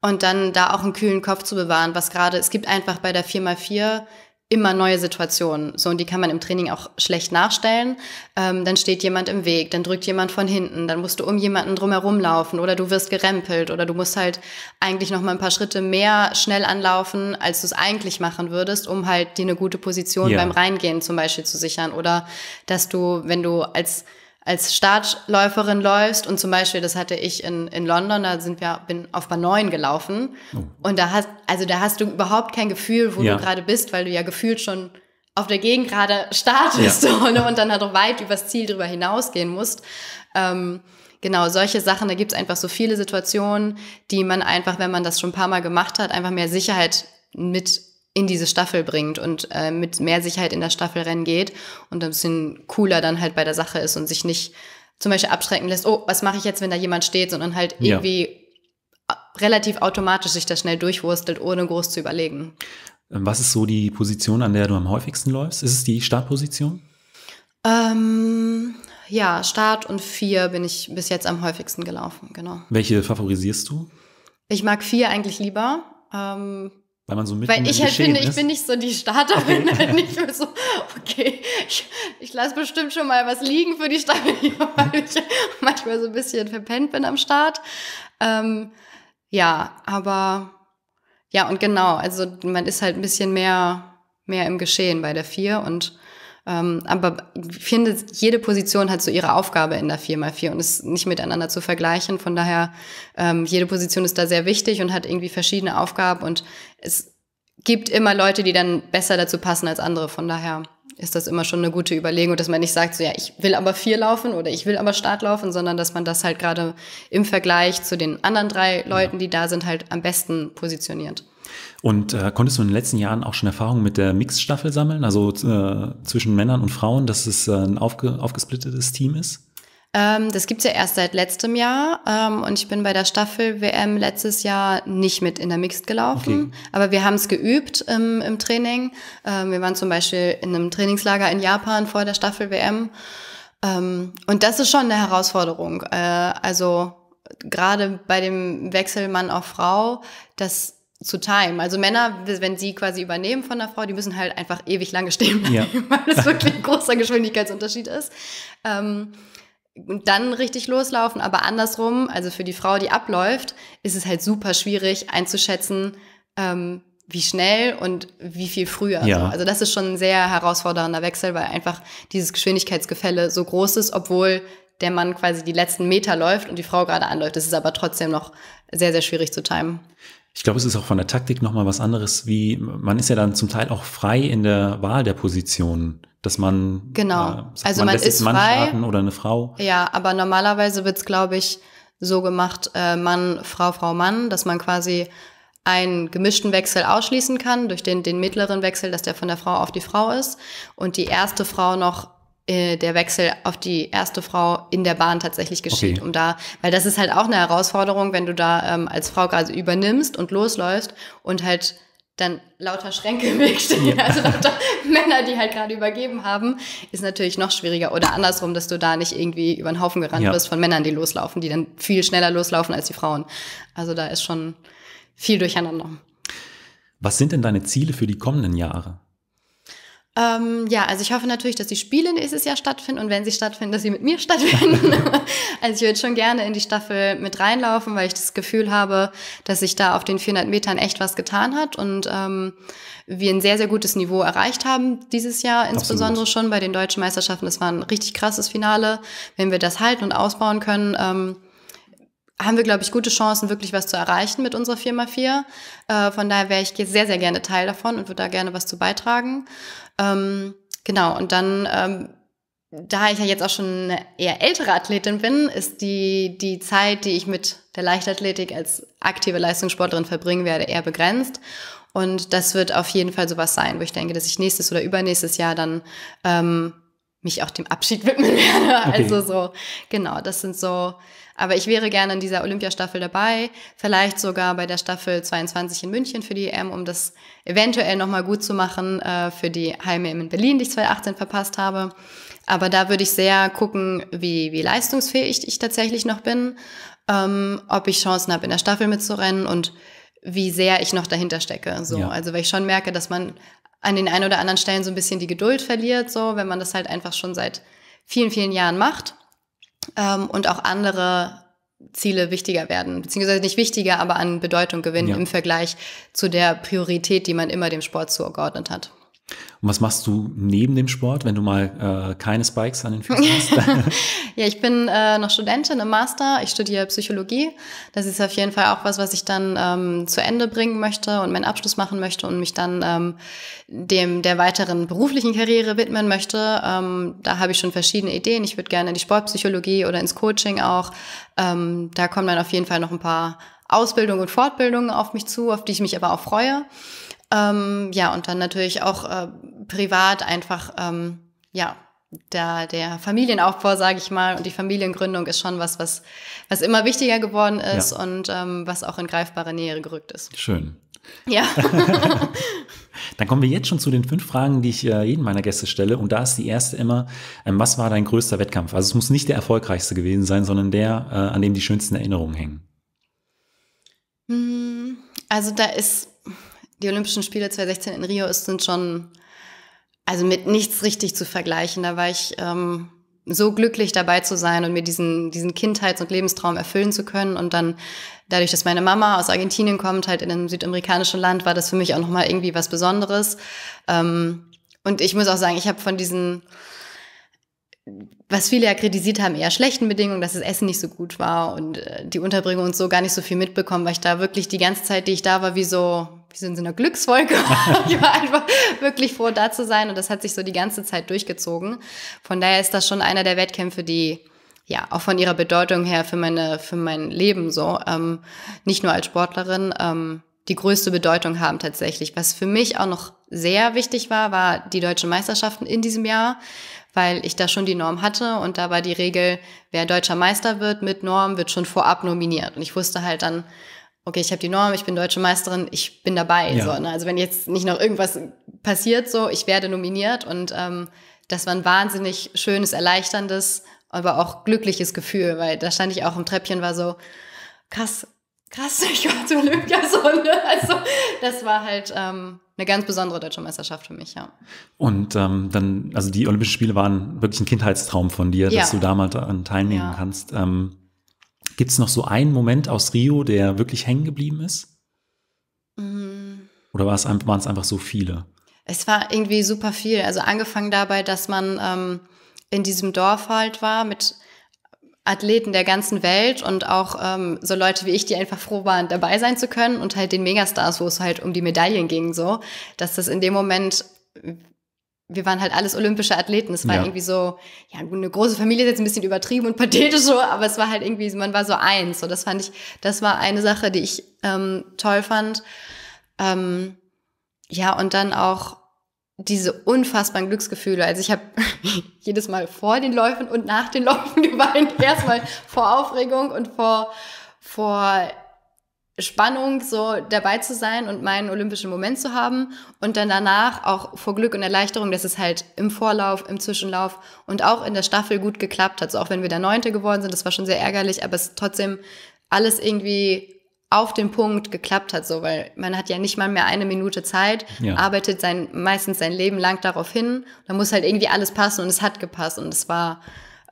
und dann da auch einen kühlen Kopf zu bewahren, was gerade, es gibt einfach bei der 4x4 immer neue Situationen. So, und die kann man im Training auch schlecht nachstellen. Ähm, dann steht jemand im Weg, dann drückt jemand von hinten, dann musst du um jemanden drumherum laufen oder du wirst gerempelt oder du musst halt eigentlich noch mal ein paar Schritte mehr schnell anlaufen, als du es eigentlich machen würdest, um halt dir eine gute Position ja. beim Reingehen zum Beispiel zu sichern. Oder dass du, wenn du als als Startläuferin läufst und zum Beispiel, das hatte ich in, in London, da sind wir, bin auf Bahn 9 gelaufen oh. und da hast, also da hast du überhaupt kein Gefühl, wo ja. du gerade bist, weil du ja gefühlt schon auf der Gegend gerade startest ja. und, ne, und dann halt auch weit übers Ziel drüber hinausgehen musst. Ähm, genau, solche Sachen, da gibt's einfach so viele Situationen, die man einfach, wenn man das schon ein paar Mal gemacht hat, einfach mehr Sicherheit mit in diese Staffel bringt und äh, mit mehr Sicherheit in das Staffelrennen geht und ein bisschen cooler dann halt bei der Sache ist und sich nicht zum Beispiel abschrecken lässt, oh, was mache ich jetzt, wenn da jemand steht, sondern halt ja. irgendwie äh, relativ automatisch sich da schnell durchwurstelt, ohne groß zu überlegen. Ähm, was ist so die Position, an der du am häufigsten läufst? Ist es die Startposition? Ähm, ja, Start und vier bin ich bis jetzt am häufigsten gelaufen, genau. Welche favorisierst du? Ich mag vier eigentlich lieber. Ähm, weil man so mit Weil ich halt finde, ist. ich bin nicht so die Starterin, okay. halt nicht so, okay, ich, ich lasse bestimmt schon mal was liegen für die Staffel, weil ich manchmal so ein bisschen verpennt bin am Start. Ähm, ja, aber ja, und genau, also man ist halt ein bisschen mehr, mehr im Geschehen bei der Vier und ähm, aber ich finde, jede Position hat so ihre Aufgabe in der 4x4 und ist nicht miteinander zu vergleichen. Von daher, ähm, jede Position ist da sehr wichtig und hat irgendwie verschiedene Aufgaben und es gibt immer Leute, die dann besser dazu passen als andere. Von daher ist das immer schon eine gute Überlegung, dass man nicht sagt, so ja, ich will aber vier laufen oder ich will aber Start laufen, sondern dass man das halt gerade im Vergleich zu den anderen drei Leuten, die da sind, halt am besten positioniert. Und äh, konntest du in den letzten Jahren auch schon Erfahrungen mit der Mix-Staffel sammeln, also äh, zwischen Männern und Frauen, dass es äh, ein aufge aufgesplittetes Team ist? Ähm, das gibt's ja erst seit letztem Jahr ähm, und ich bin bei der Staffel WM letztes Jahr nicht mit in der Mixed gelaufen, okay. aber wir haben es geübt im, im Training. Ähm, wir waren zum Beispiel in einem Trainingslager in Japan vor der Staffel WM ähm, und das ist schon eine Herausforderung. Äh, also gerade bei dem Wechsel Mann auf Frau, das zu time. Also Männer, wenn sie quasi übernehmen von der Frau, die müssen halt einfach ewig lange stehen bleiben, ja. weil es wirklich ein großer Geschwindigkeitsunterschied ist. Ähm, und dann richtig loslaufen, aber andersrum, also für die Frau, die abläuft, ist es halt super schwierig einzuschätzen, ähm, wie schnell und wie viel früher. Ja. Also das ist schon ein sehr herausfordernder Wechsel, weil einfach dieses Geschwindigkeitsgefälle so groß ist, obwohl der Mann quasi die letzten Meter läuft und die Frau gerade anläuft. Das ist aber trotzdem noch sehr, sehr schwierig zu timen ich glaube, es ist auch von der Taktik nochmal was anderes, wie man ist ja dann zum Teil auch frei in der Wahl der Positionen, dass man genau, äh, also man, man ist frei oder eine Frau. Ja, aber normalerweise wird's glaube ich so gemacht, äh, Mann, Frau, Frau, Mann, dass man quasi einen gemischten Wechsel ausschließen kann durch den den mittleren Wechsel, dass der von der Frau auf die Frau ist und die erste Frau noch äh, der Wechsel auf die erste Frau in der Bahn tatsächlich geschieht, okay. um da, weil das ist halt auch eine Herausforderung, wenn du da ähm, als Frau quasi übernimmst und losläufst und halt dann lauter Schränke im Weg stehen, ja. also lauter Männer, die halt gerade übergeben haben, ist natürlich noch schwieriger oder andersrum, dass du da nicht irgendwie über den Haufen gerannt ja. wirst von Männern, die loslaufen, die dann viel schneller loslaufen als die Frauen. Also da ist schon viel durcheinander. Was sind denn deine Ziele für die kommenden Jahre? Ähm, ja, also ich hoffe natürlich, dass die Spiele nächstes Jahr stattfinden und wenn sie stattfinden, dass sie mit mir stattfinden. also ich würde schon gerne in die Staffel mit reinlaufen, weil ich das Gefühl habe, dass sich da auf den 400 Metern echt was getan hat und ähm, wir ein sehr, sehr gutes Niveau erreicht haben dieses Jahr, insbesondere Absolut. schon bei den deutschen Meisterschaften. Das war ein richtig krasses Finale. Wenn wir das halten und ausbauen können, ähm, haben wir, glaube ich, gute Chancen, wirklich was zu erreichen mit unserer Firma 4 Äh, von daher wäre ich sehr, sehr gerne Teil davon und würde da gerne was zu beitragen. Ähm, genau, und dann, ähm, da ich ja jetzt auch schon eine eher ältere Athletin bin, ist die, die Zeit, die ich mit der Leichtathletik als aktive Leistungssportlerin verbringen werde, eher begrenzt. Und das wird auf jeden Fall sowas sein, wo ich denke, dass ich nächstes oder übernächstes Jahr dann ähm, mich auch dem Abschied widmen werde. Okay. Also so, genau, das sind so. Aber ich wäre gerne in dieser Olympiastaffel dabei, vielleicht sogar bei der Staffel 22 in München für die EM, um das eventuell nochmal gut zu machen äh, für die Heime in Berlin, die ich 2018 verpasst habe. Aber da würde ich sehr gucken, wie, wie leistungsfähig ich tatsächlich noch bin, ähm, ob ich Chancen habe, in der Staffel mitzurennen und wie sehr ich noch dahinter stecke. So. Ja. Also weil ich schon merke, dass man an den ein oder anderen Stellen so ein bisschen die Geduld verliert, so wenn man das halt einfach schon seit vielen, vielen Jahren macht ähm, und auch andere Ziele wichtiger werden, beziehungsweise nicht wichtiger, aber an Bedeutung gewinnen ja. im Vergleich zu der Priorität, die man immer dem Sport zugeordnet hat. Und was machst du neben dem Sport, wenn du mal äh, keine Spikes an den Füßen hast? ja, ich bin äh, noch Studentin im Master. Ich studiere Psychologie. Das ist auf jeden Fall auch was, was ich dann ähm, zu Ende bringen möchte und meinen Abschluss machen möchte und mich dann ähm, dem der weiteren beruflichen Karriere widmen möchte. Ähm, da habe ich schon verschiedene Ideen. Ich würde gerne in die Sportpsychologie oder ins Coaching auch. Ähm, da kommen dann auf jeden Fall noch ein paar Ausbildung und Fortbildung auf mich zu, auf die ich mich aber auch freue. Ähm, ja, und dann natürlich auch äh, privat einfach, ähm, ja, da der Familienaufbau, sage ich mal, und die Familiengründung ist schon was, was, was immer wichtiger geworden ist ja. und ähm, was auch in greifbare Nähe gerückt ist. Schön. Ja. Dann kommen wir jetzt schon zu den fünf Fragen, die ich äh, jedem meiner Gäste stelle. Und da ist die erste immer, ähm, was war dein größter Wettkampf? Also es muss nicht der erfolgreichste gewesen sein, sondern der, äh, an dem die schönsten Erinnerungen hängen. Hm, also da ist, die Olympischen Spiele 2016 in Rio ist, sind schon, also mit nichts richtig zu vergleichen. Da war ich ähm, so glücklich dabei zu sein und mir diesen, diesen Kindheits- und Lebenstraum erfüllen zu können. Und dann dadurch, dass meine Mama aus Argentinien kommt, halt in einem südamerikanischen Land, war das für mich auch nochmal irgendwie was Besonderes. Ähm, und ich muss auch sagen, ich habe von diesen was viele ja kritisiert haben, eher schlechten Bedingungen, dass das Essen nicht so gut war und äh, die Unterbringung und so gar nicht so viel mitbekommen, weil ich da wirklich die ganze Zeit, die ich da war, wie so, wie so in so einer Glückswolke war. ich war einfach wirklich froh, da zu sein und das hat sich so die ganze Zeit durchgezogen. Von daher ist das schon einer der Wettkämpfe, die ja auch von ihrer Bedeutung her für meine, für mein Leben so, ähm, nicht nur als Sportlerin, ähm, die größte Bedeutung haben tatsächlich. Was für mich auch noch sehr wichtig war, war die deutschen Meisterschaften in diesem Jahr, weil ich da schon die Norm hatte und da war die Regel, wer deutscher Meister wird mit Norm, wird schon vorab nominiert. Und ich wusste halt dann, okay, ich habe die Norm, ich bin deutsche Meisterin, ich bin dabei. Ja. So, ne? Also wenn jetzt nicht noch irgendwas passiert, so, ich werde nominiert und ähm, das war ein wahnsinnig schönes, erleichterndes, aber auch glückliches Gefühl, weil da stand ich auch im Treppchen, war so, krass, krass, ich war zur Olympiasonde. Also das war halt ähm, eine ganz besondere deutsche Meisterschaft für mich, ja. Und ähm, dann, also die Olympischen Spiele waren wirklich ein Kindheitstraum von dir, ja. dass du damals daran ähm, teilnehmen ja. kannst. Ähm, Gibt es noch so einen Moment aus Rio, der wirklich hängen geblieben ist? Mhm. Oder waren es einfach so viele? Es war irgendwie super viel. Also angefangen dabei, dass man ähm, in diesem Dorf halt war mit Athleten der ganzen Welt und auch ähm, so Leute wie ich, die einfach froh waren, dabei sein zu können und halt den Megastars, wo es halt um die Medaillen ging, so, dass das in dem Moment wir waren halt alles olympische Athleten. Es war ja. irgendwie so, ja, eine große Familie ist jetzt ein bisschen übertrieben und pathetisch so, aber es war halt irgendwie, man war so eins. So, das fand ich, das war eine Sache, die ich ähm, toll fand. Ähm, ja, und dann auch diese unfassbaren Glücksgefühle. Also ich habe jedes Mal vor den Läufen und nach den Läufen geweint. Erstmal vor Aufregung und vor, vor Spannung, so dabei zu sein und meinen olympischen Moment zu haben. Und dann danach auch vor Glück und Erleichterung, dass es halt im Vorlauf, im Zwischenlauf und auch in der Staffel gut geklappt hat. So auch wenn wir der Neunte geworden sind, das war schon sehr ärgerlich, aber es trotzdem alles irgendwie auf den Punkt geklappt hat, so, weil man hat ja nicht mal mehr eine Minute Zeit, ja. arbeitet sein, meistens sein Leben lang darauf hin, da muss halt irgendwie alles passen und es hat gepasst und es war,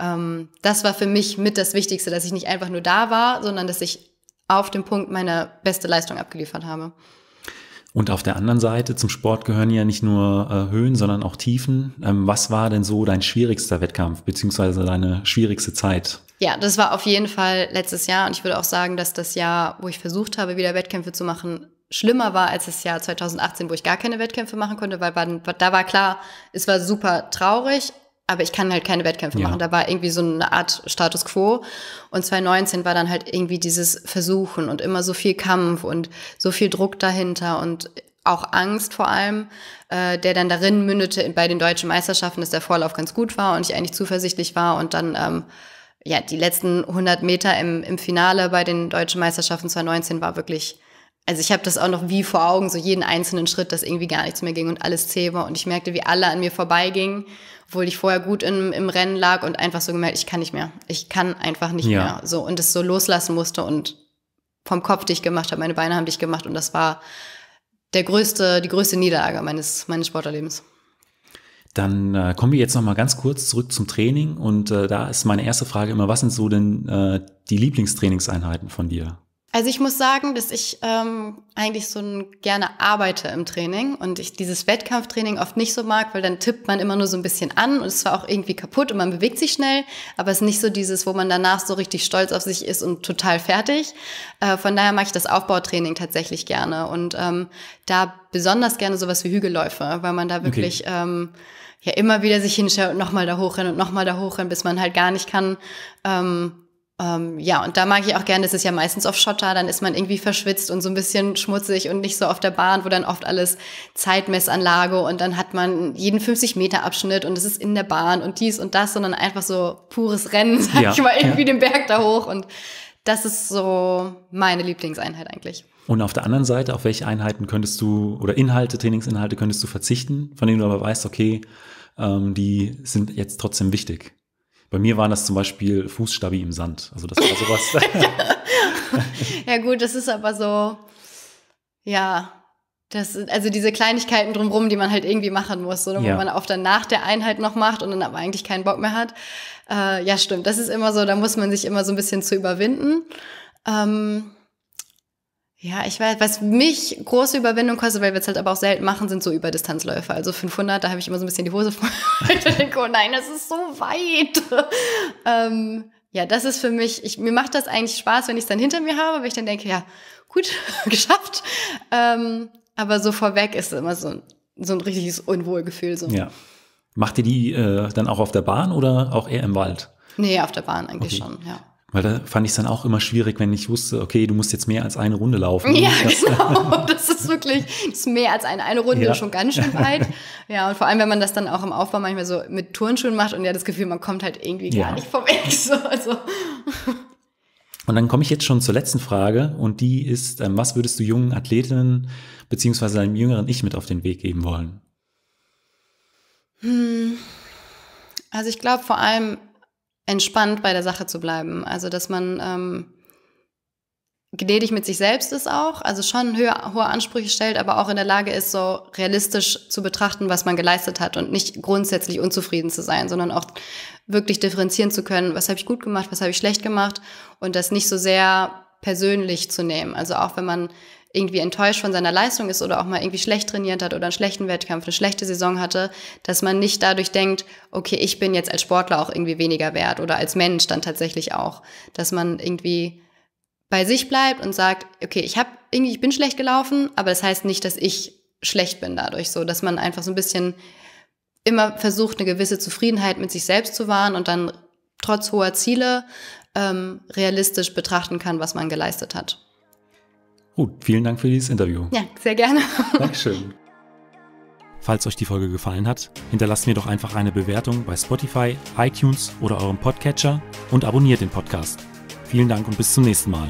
ähm, das war für mich mit das Wichtigste, dass ich nicht einfach nur da war, sondern dass ich auf dem Punkt meine beste Leistung abgeliefert habe. Und auf der anderen Seite, zum Sport gehören ja nicht nur äh, Höhen, sondern auch Tiefen. Ähm, was war denn so dein schwierigster Wettkampf, beziehungsweise deine schwierigste Zeit? Ja, das war auf jeden Fall letztes Jahr und ich würde auch sagen, dass das Jahr, wo ich versucht habe, wieder Wettkämpfe zu machen, schlimmer war als das Jahr 2018, wo ich gar keine Wettkämpfe machen konnte, weil da war klar, es war super traurig, aber ich kann halt keine Wettkämpfe ja. machen. Da war irgendwie so eine Art Status quo. Und 2019 war dann halt irgendwie dieses Versuchen und immer so viel Kampf und so viel Druck dahinter und auch Angst vor allem, äh, der dann darin mündete bei den deutschen Meisterschaften, dass der Vorlauf ganz gut war und ich eigentlich zuversichtlich war und dann ähm, ja, die letzten 100 Meter im, im Finale bei den deutschen Meisterschaften 2019 war wirklich, also ich habe das auch noch wie vor Augen, so jeden einzelnen Schritt, dass irgendwie gar nichts mehr ging und alles zäh war und ich merkte, wie alle an mir vorbeigingen, obwohl ich vorher gut im, im Rennen lag und einfach so gemerkt, ich kann nicht mehr, ich kann einfach nicht ja. mehr, so und es so loslassen musste und vom Kopf dich gemacht habe, meine Beine haben dich gemacht und das war der größte, die größte Niederlage meines, meines Sporterlebens. Dann äh, kommen wir jetzt nochmal ganz kurz zurück zum Training und äh, da ist meine erste Frage immer, was sind so denn äh, die Lieblingstrainingseinheiten von dir? Also ich muss sagen, dass ich ähm, eigentlich so gerne arbeite im Training und ich dieses Wettkampftraining oft nicht so mag, weil dann tippt man immer nur so ein bisschen an und ist zwar auch irgendwie kaputt und man bewegt sich schnell, aber es ist nicht so dieses, wo man danach so richtig stolz auf sich ist und total fertig. Äh, von daher mag ich das Aufbautraining tatsächlich gerne und ähm, da besonders gerne sowas wie Hügelläufe, weil man da wirklich... Okay. Ähm, ja immer wieder sich hinstellt und nochmal da hochrennen und nochmal da hochrennen, bis man halt gar nicht kann. Ähm, ähm, ja, und da mag ich auch gerne, das ist ja meistens auf Schotter, dann ist man irgendwie verschwitzt und so ein bisschen schmutzig und nicht so auf der Bahn, wo dann oft alles Zeitmessanlage und dann hat man jeden 50 Meter Abschnitt und es ist in der Bahn und dies und das, sondern einfach so pures Rennen, sag ja, ich mal, irgendwie ja. den Berg da hoch und das ist so meine Lieblingseinheit eigentlich. Und auf der anderen Seite, auf welche Einheiten könntest du oder Inhalte, Trainingsinhalte könntest du verzichten, von denen du aber weißt, okay, ähm, die sind jetzt trotzdem wichtig. Bei mir waren das zum Beispiel Fußstabi im Sand. Also das war sowas. ja gut, das ist aber so, ja, das, also diese Kleinigkeiten drumherum, die man halt irgendwie machen muss, oder ja. wo man oft dann nach der Einheit noch macht und dann aber eigentlich keinen Bock mehr hat. Äh, ja, stimmt. Das ist immer so, da muss man sich immer so ein bisschen zu überwinden. Ähm, ja, ich weiß, was mich große Überwindung kostet, weil wir es halt aber auch selten machen, sind so Überdistanzläufe. Also 500, da habe ich immer so ein bisschen die Hose voll. ich denke, oh nein, das ist so weit. ähm, ja, das ist für mich, ich, mir macht das eigentlich Spaß, wenn ich es dann hinter mir habe, weil ich dann denke, ja, gut, geschafft. Ähm, aber so vorweg ist immer so ein, so ein richtiges Unwohlgefühl. So. Ja. Macht ihr die äh, dann auch auf der Bahn oder auch eher im Wald? Nee, auf der Bahn eigentlich okay. schon, ja. Weil da fand ich es dann auch immer schwierig, wenn ich wusste, okay, du musst jetzt mehr als eine Runde laufen. Ja, das genau. Das ist wirklich das ist mehr als eine, eine Runde ja. schon ganz schön weit. Ja, und vor allem, wenn man das dann auch im Aufbau manchmal so mit Turnschuhen macht und ja das Gefühl, man kommt halt irgendwie ja. gar nicht vom Eck. also. Und dann komme ich jetzt schon zur letzten Frage und die ist, ähm, was würdest du jungen Athletinnen bzw. deinem jüngeren Ich mit auf den Weg geben wollen? Hm. Also ich glaube vor allem entspannt bei der Sache zu bleiben. Also, dass man ähm, gnädig mit sich selbst ist auch, also schon höher, hohe Ansprüche stellt, aber auch in der Lage ist, so realistisch zu betrachten, was man geleistet hat und nicht grundsätzlich unzufrieden zu sein, sondern auch wirklich differenzieren zu können, was habe ich gut gemacht, was habe ich schlecht gemacht und das nicht so sehr persönlich zu nehmen. Also auch wenn man irgendwie enttäuscht von seiner Leistung ist oder auch mal irgendwie schlecht trainiert hat oder einen schlechten Wettkampf, eine schlechte Saison hatte, dass man nicht dadurch denkt, okay, ich bin jetzt als Sportler auch irgendwie weniger wert oder als Mensch dann tatsächlich auch, dass man irgendwie bei sich bleibt und sagt, okay, ich habe irgendwie ich bin schlecht gelaufen, aber das heißt nicht, dass ich schlecht bin dadurch, so dass man einfach so ein bisschen immer versucht, eine gewisse Zufriedenheit mit sich selbst zu wahren und dann trotz hoher Ziele ähm, realistisch betrachten kann, was man geleistet hat. Ruth, vielen Dank für dieses Interview. Ja, sehr gerne. Dankeschön. Falls euch die Folge gefallen hat, hinterlasst mir doch einfach eine Bewertung bei Spotify, iTunes oder eurem Podcatcher und abonniert den Podcast. Vielen Dank und bis zum nächsten Mal.